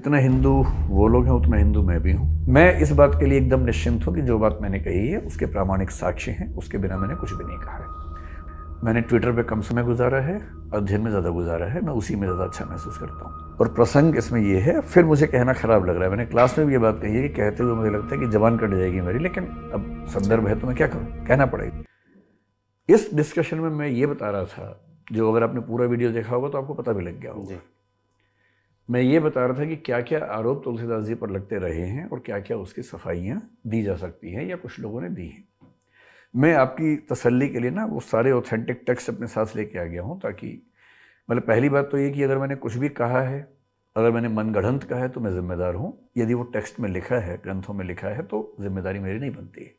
जितना हिंदू वो लोग हैं उतना हिंदू मैं भी हूँ मैं इस बात के लिए एकदम निश्चिंत हूँ कि जो बात मैंने कही है उसके प्रामाणिक साक्षी हैं उसके बिना मैंने कुछ भी नहीं कहा है मैंने ट्विटर पे कम समय गुजारा है अध्ययन में ज़्यादा गुजारा है मैं उसी में ज़्यादा अच्छा महसूस करता हूँ और प्रसंग इसमें ये है फिर मुझे कहना ख़राब लग रहा है मैंने क्लास में भी ये बात कही है कि कहते हुए मुझे लगता है कि जबान कट जाएगी मेरी लेकिन अब संदर्भ है तो मैं क्या करूँ कहना पड़ेगा इस डिस्कशन में मैं ये बता रहा था जो अगर आपने पूरा वीडियो देखा होगा तो आपको पता भी लग गया होगा मैं ये बता रहा था कि क्या क्या आरोप तुलसीदास जी पर लगते रहे हैं और क्या क्या उसकी सफाइयाँ दी जा सकती हैं या कुछ लोगों ने दी हैं मैं आपकी तसल्ली के लिए ना वो सारे ऑथेंटिक टेक्स्ट अपने साथ लेके आ गया हूँ ताकि मतलब पहली बात तो ये कि अगर मैंने कुछ भी कहा है अगर मैंने मनगढ़ंत कहा है तो मैं ज़िम्मेदार हूँ यदि वो टेक्स्ट में लिखा है ग्रंथों में लिखा है तो जिम्मेदारी मेरी नहीं बनती है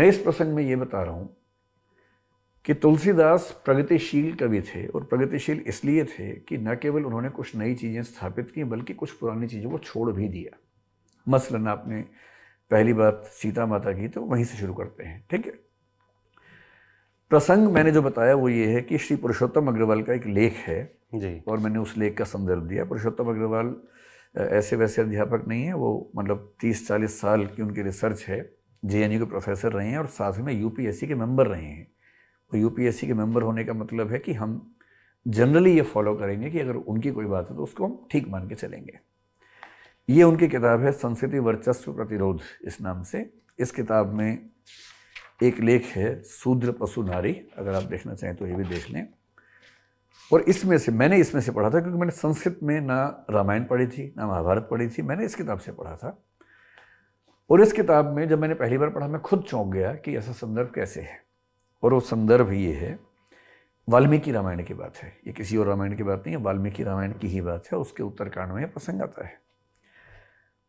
मैं इस प्रसंग में ये बता रहा हूँ कि तुलसीदास प्रगतिशील कवि थे और प्रगतिशील इसलिए थे कि न केवल उन्होंने कुछ नई चीज़ें स्थापित की बल्कि कुछ पुरानी चीज़ों को छोड़ भी दिया मसलन आपने पहली बात सीता माता की तो वहीं से शुरू करते हैं ठीक है प्रसंग मैंने जो बताया वो ये है कि श्री पुरुषोत्तम अग्रवाल का एक लेख है जी और मैंने उस लेख का संदर्भ दिया पुरुषोत्तम अग्रवाल ऐसे वैसे अध्यापक नहीं है वो मतलब तीस चालीस साल की उनकी रिसर्च है जे के प्रोफेसर रहे हैं और साथ में यूपीएससी के मेंबर रहे हैं और यूपीएससी के मेंबर होने का मतलब है कि हम जनरली ये फॉलो करेंगे कि अगर उनकी कोई बात है तो उसको हम ठीक मान के चलेंगे ये उनकी किताब है संस्कृति वर्चस्व प्रतिरोध इस नाम से इस किताब में एक लेख है शूद्र पशु नारी अगर आप देखना चाहें तो ये भी देख लें और इसमें से मैंने इसमें से पढ़ा था क्योंकि मैंने संस्कृत में ना रामायण पढ़ी थी ना महाभारत पढ़ी थी मैंने इस किताब से पढ़ा था और इस किताब में जब मैंने पहली बार पढ़ा मैं खुद चौंक गया कि ऐसा संदर्भ कैसे है और वो संदर्भ ये है वाल्मीकि रामायण की बात है ये किसी और रामायण की बात नहीं है वाल्मीकि रामायण की ही बात है उसके उत्तरकांड में प्रसंग आता है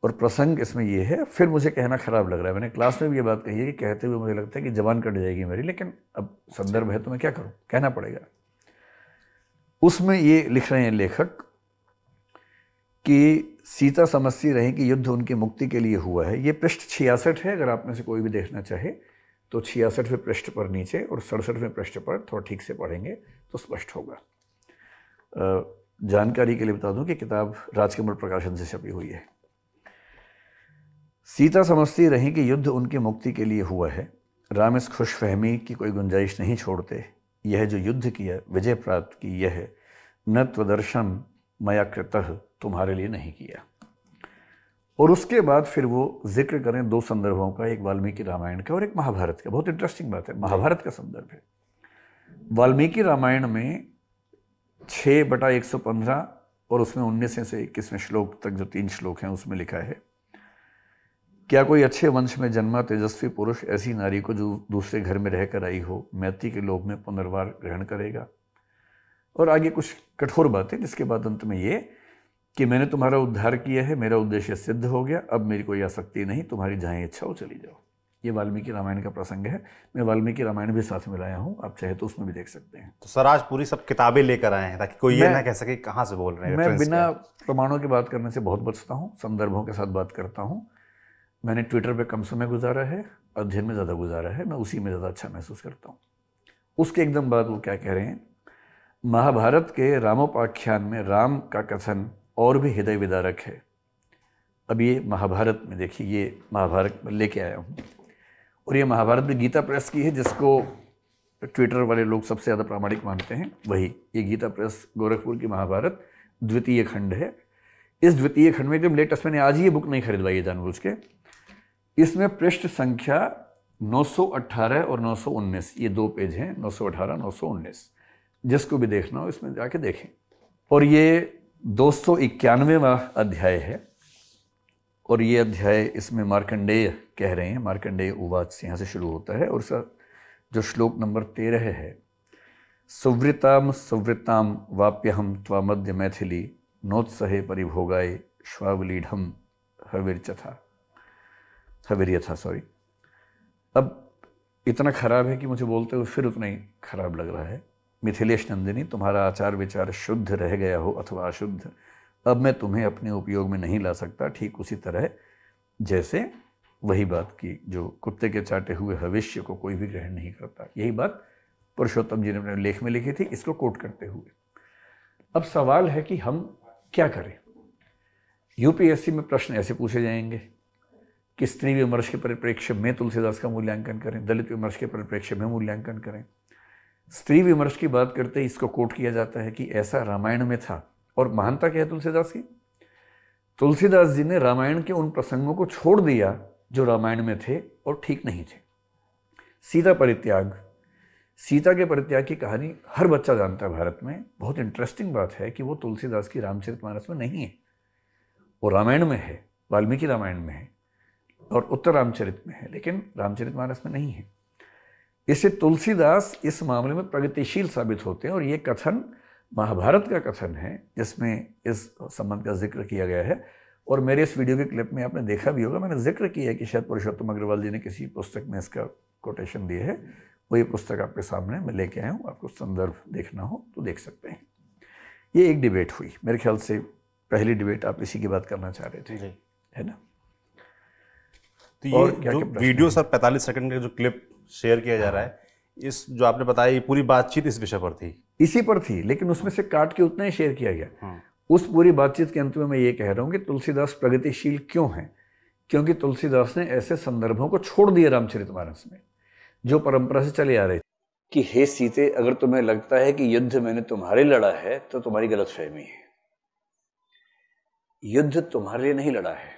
और प्रसंग इसमें ये है फिर मुझे कहना ख़राब लग रहा है मैंने क्लास में भी ये बात कही है कि कहते हुए मुझे लगता है कि जबान कट जाएगी मेरी लेकिन अब संदर्भ है तो मैं क्या करूं कहना पड़ेगा उसमें ये लिख रहे हैं लेखक कि सीता समझती रहे कि युद्ध उनकी मुक्ति के लिए हुआ है ये पृष्ठ छियासठ है अगर आप में से कोई भी देखना चाहे तो छियासठवें पृष्ठ पर नीचे और सड़सठवें पृष्ठ पर थोड़ा तो ठीक से पढ़ेंगे तो स्पष्ट होगा जानकारी के लिए बता दूं कि किताब राजकमल प्रकाशन से छपी हुई है सीता समझती रही कि युद्ध उनकी मुक्ति के लिए हुआ है राम इस खुशफहमी की कोई गुंजाइश नहीं छोड़ते यह जो युद्ध किया विजय प्राप्त की यह न त्वदर्शन मया कृतः तुम्हारे लिए नहीं किया और उसके बाद फिर वो जिक्र करें दो संदर्भों का एक वाल्मीकि रामायण का और एक महाभारत का बहुत इंटरेस्टिंग बात है महाभारत का संदर्भ है वाल्मीकि रामायण में छः बटा एक सौ पंद्रह और उसमें उन्नीस से इक्कीसवें श्लोक तक जो तीन श्लोक हैं उसमें लिखा है क्या कोई अच्छे वंश में जन्मा तेजस्वी पुरुष ऐसी नारी को जो दूसरे घर में रहकर आई हो मैत्री के लोभ में पुनर्वार ग्रहण करेगा और आगे कुछ कठोर बातें जिसके बाद अंत में ये कि मैंने तुम्हारा उद्धार किया है मेरा उद्देश्य सिद्ध हो गया अब मेरी कोई आसक्ति नहीं तुम्हारी जहाँ इच्छा हो चली जाओ ये वाल्मीकि रामायण का प्रसंग है मैं वाल्मीकि रामायण भी साथ में लाया हूँ आप चाहे तो उसमें भी देख सकते हैं तो सर आज पूरी सब किताबें लेकर आए हैं ताकि कोई ये ना कह सके कहाँ से बोल रहे हैं मैं बिना प्रमाणों की बात करने से बहुत बचता हूँ संदर्भों के साथ बात करता हूँ मैंने ट्विटर पर कम समय गुजारा है अध्ययन में ज़्यादा गुजारा है मैं उसी में ज़्यादा अच्छा महसूस करता हूँ उसके एकदम बाद वो क्या कह रहे हैं महाभारत के रामोपाख्यान में राम का कथन और भी हृदय विदारक है अब ये महाभारत में देखिए ये महाभारत में लेके आया हूँ और ये महाभारत भी गीता प्रेस की है जिसको ट्विटर वाले लोग सबसे ज़्यादा प्रामाणिक मानते हैं वही ये गीता प्रेस गोरखपुर की महाभारत द्वितीय खंड है इस द्वितीय खंड में जब लेटेस्ट मैंने आज ये बुक नहीं खरीदवाई है जानबूझ के इसमें पृष्ठ संख्या 918 और 919 ये दो पेज हैं 918 919 जिसको भी देखना हो इसमें जाके देखें और ये दो सौ इक्यानवेवा अध्याय है और ये अध्याय इसमें मार्कंडेय कह रहे हैं मार्कंडेय उवाच यहाँ से शुरू होता है और सर जो श्लोक नंबर तेरह है सुवृताम सुवृताम वाप्यहम त्वा मध्य मैथिली नोत्सहे परिभोगाय श्वावलीढ़म हविर्चथा हविर्यथा सॉरी अब इतना खराब है कि मुझे बोलते हुए फिर उतना ही खराब लग रहा है मिथिलेश नंदिनी तुम्हारा आचार विचार शुद्ध रह गया हो अथवा अशुद्ध अब मैं तुम्हें अपने उपयोग में नहीं ला सकता ठीक उसी तरह जैसे वही बात की जो कुत्ते के चाटे हुए भविष्य को कोई भी ग्रहण नहीं करता यही बात पुरुषोत्तम जी ने अपने लेख में लिखी थी इसको कोट करते हुए अब सवाल है कि हम क्या करें यूपीएससी में प्रश्न ऐसे पूछे जाएंगे कि स्त्री विमर्श के परिप्रेक्ष्य में तुलसीदास का मूल्यांकन करें दलित विमर्श के परिप्रेक्ष्य में मूल्यांकन करें स्त्री विमर्श की बात करते इसको कोट किया जाता है कि ऐसा रामायण में था और महानता क्या है तुलसीदास की तुलसीदास जी ने रामायण के उन प्रसंगों को छोड़ दिया जो रामायण में थे और ठीक नहीं थे सीता परित्याग सीता के परित्याग की कहानी हर बच्चा जानता है भारत में बहुत इंटरेस्टिंग बात है कि वो तुलसीदास की रामचरित मानस में नहीं है वो रामायण में है वाल्मीकि रामायण में है और उत्तर रामचरित में है लेकिन रामचरित मानस में नहीं है इससे तुलसीदास इस मामले में प्रगतिशील साबित होते हैं और ये कथन महाभारत का कथन है जिसमें इस संबंध का जिक्र किया गया है और मेरे इस वीडियो के क्लिप में आपने देखा भी होगा मैंने जिक्र किया है कि शायद पुरुषोत्तम अग्रवाल जी ने किसी पुस्तक में इसका कोटेशन दिया है वो ये पुस्तक आपके सामने मैं लेके आया हूँ आपको संदर्भ देखना हो तो देख सकते हैं ये एक डिबेट हुई मेरे ख्याल से पहली डिबेट आप इसी की बात करना चाह रहे थे है ना तो ये जो वीडियो सर 45 सेकंड का जो क्लिप शेयर किया जा रहा है इस जो आपने बताया ये पूरी बातचीत इस विषय पर थी इसी पर थी लेकिन उसमें से काट के उतना ही शेयर किया गया हाँ। उस पूरी बातचीत के अंत में मैं ये कह रहा हूँ कि तुलसीदास प्रगतिशील क्यों हैं क्योंकि तुलसीदास ने ऐसे संदर्भों को छोड़ दिया रामचरित मानस में जो परंपरा से चले आ रहे थे कि हे सीते अगर तुम्हें लगता है कि युद्ध मैंने तुम्हारे लड़ा है तो तुम्हारी गलतफहमी है युद्ध तुम्हारे लिए नहीं लड़ा है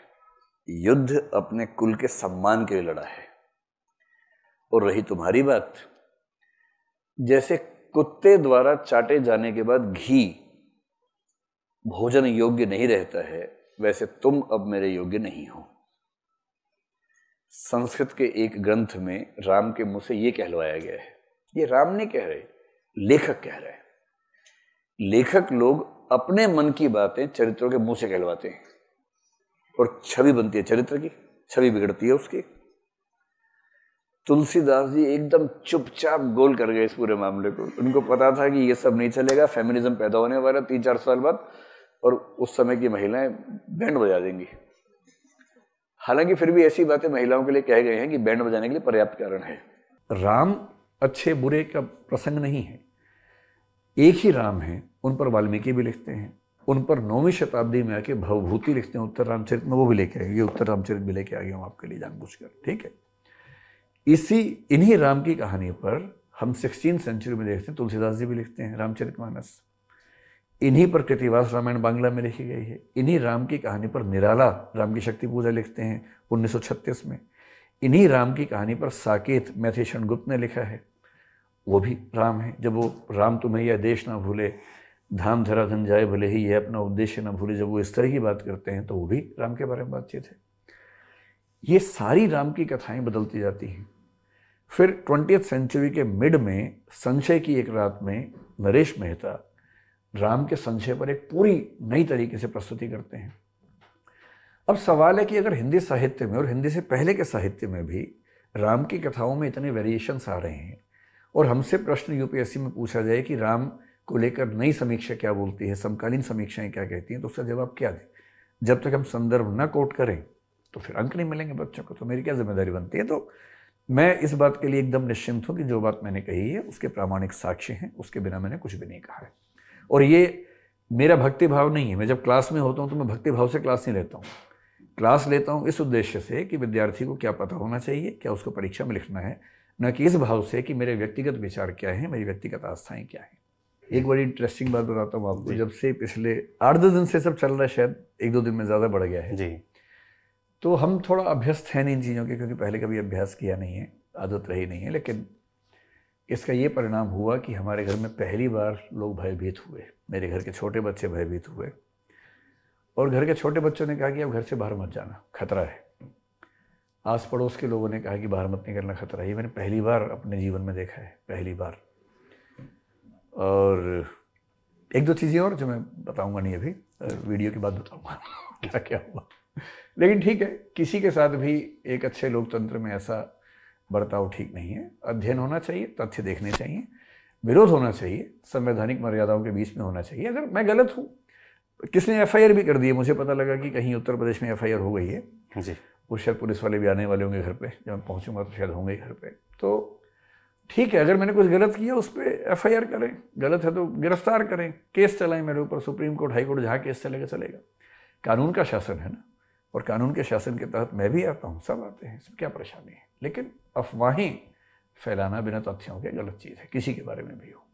युद्ध अपने कुल के सम्मान के लिए लड़ा है और रही तुम्हारी बात जैसे कुत्ते द्वारा चाटे जाने के बाद घी भोजन योग्य नहीं रहता है वैसे तुम अब मेरे योग्य नहीं हो संस्कृत के एक ग्रंथ में राम के मुंह से यह कहलवाया गया है ये राम ने कह रहे लेखक कह रहे लेखक लोग अपने मन की बातें चरित्रों के मुंह से कहलवाते हैं और छवि बनती है चरित्र की छवि बिगड़ती है उसकी तुलसीदास जी एकदम चुपचाप गोल कर गए इस पूरे मामले को उनको पता था कि ये सब नहीं चलेगा फेमिनिज्म पैदा होने वाला तीन चार साल बाद और उस समय की महिलाएं बैंड बजा देंगी हालांकि फिर भी ऐसी बातें महिलाओं के लिए कहे गए हैं कि बैंड बजाने के लिए पर्याप्त कारण है राम अच्छे बुरे का प्रसंग नहीं है एक ही राम है उन पर वाल्मीकि भी लिखते हैं उन पर नौवीं शताब्दी में आके भवभूति लिखते हैं उत्तर रामचरित में वो भी लेके आएंगे उत्तर रामचरित भी लेके आ गया हूँ आपके लिए जानबूझ कर ठीक है इसी इन्हीं राम की कहानी पर हम सिक्सटीन सेंचुरी में देखते हैं तुलसीदास जी भी लिखते हैं रामचरित मानस इन्हीं पर कृतिवास रामायण बांग्ला में लिखी गई है इन्हीं राम की कहानी पर निराला राम की शक्ति पूजा लिखते हैं उन्नीस में इन्हीं राम की कहानी पर साकेत मैथिशन गुप्त ने लिखा है वो भी राम है जब वो राम तुम्हें यह देश ना भूले धाम धरा धन जाए भले ही ये अपना उद्देश्य न भूले जब वो इस तरह की बात करते हैं तो वो भी राम के बारे में बातचीत है ये सारी राम की कथाएं बदलती जाती हैं फिर ट्वेंटी सेंचुरी के मिड में संशय की एक रात में नरेश मेहता राम के संशय पर एक पूरी नई तरीके से प्रस्तुति करते हैं अब सवाल है कि अगर हिंदी साहित्य में और हिंदी से पहले के साहित्य में भी राम की कथाओं में इतने वेरिएशंस आ रहे हैं और हमसे प्रश्न यूपीएससी में पूछा जाए कि राम को लेकर नई समीक्षा क्या बोलती है समकालीन समीक्षाएं क्या कहती हैं तो उसका जवाब क्या दें जब तक हम संदर्भ न कोट करें तो फिर अंक नहीं मिलेंगे बच्चों को तो मेरी क्या जिम्मेदारी बनती है तो मैं इस बात के लिए एकदम निश्चिंत हूँ कि जो बात मैंने कही है उसके प्रामाणिक साक्ष्य हैं उसके बिना मैंने कुछ भी नहीं कहा है और ये मेरा भक्ति भाव नहीं है मैं जब क्लास में होता हूँ तो मैं भक्ति भाव से क्लास नहीं लेता हूँ क्लास लेता हूँ इस उद्देश्य से कि विद्यार्थी को क्या पता होना चाहिए क्या उसको परीक्षा में लिखना है न कि इस भाव से कि मेरे व्यक्तिगत विचार क्या हैं मेरी व्यक्तिगत आस्थाएँ क्या हैं एक बड़ी इंटरेस्टिंग बात बताता हूँ आपको जब से पिछले आठ दस दिन से सब चल रहा है शायद एक दो दिन में ज़्यादा बढ़ गया है जी तो हम थोड़ा अभ्यस्त हैं नहीं इन चीज़ों के क्योंकि पहले कभी अभ्यास किया नहीं है आदत रही नहीं है लेकिन इसका ये परिणाम हुआ कि हमारे घर में पहली बार लोग भयभीत हुए मेरे घर के छोटे बच्चे भयभीत हुए और घर के छोटे बच्चों ने कहा कि अब घर से बाहर मत जाना खतरा है आस पड़ोस के लोगों ने कहा कि बाहर मत निकलना खतरा है ये मैंने पहली बार अपने जीवन में देखा है पहली बार और एक दो चीज़ें और जो मैं बताऊंगा नहीं अभी वीडियो के बाद बताऊंगा क्या क्या हुआ लेकिन ठीक है किसी के साथ भी एक अच्छे लोकतंत्र में ऐसा बर्ताव ठीक नहीं है अध्ययन होना चाहिए तथ्य देखने चाहिए विरोध होना चाहिए संवैधानिक मर्यादाओं के बीच में होना चाहिए अगर मैं गलत हूँ किसने एफ भी कर दी है मुझे पता लगा कि कहीं उत्तर प्रदेश में एफ हो गई है जी वो शायद पुलिस वाले भी आने वाले होंगे घर पे जब मैं पहुँचूंगा तो शायद होंगे घर पे तो ठीक है अगर मैंने कुछ गलत किया उस पर एफ करें गलत है तो गिरफ्तार करें केस चलाएं मेरे ऊपर सुप्रीम कोर्ट हाई कोर्ट जहाँ केस चलेगा चलेगा कानून का शासन है ना और कानून के शासन के तहत मैं भी आता हूँ सब आते हैं इसमें क्या परेशानी है लेकिन अफवाहें फैलाना बिना तथ्यों के गलत चीज़ है किसी के बारे में भी हो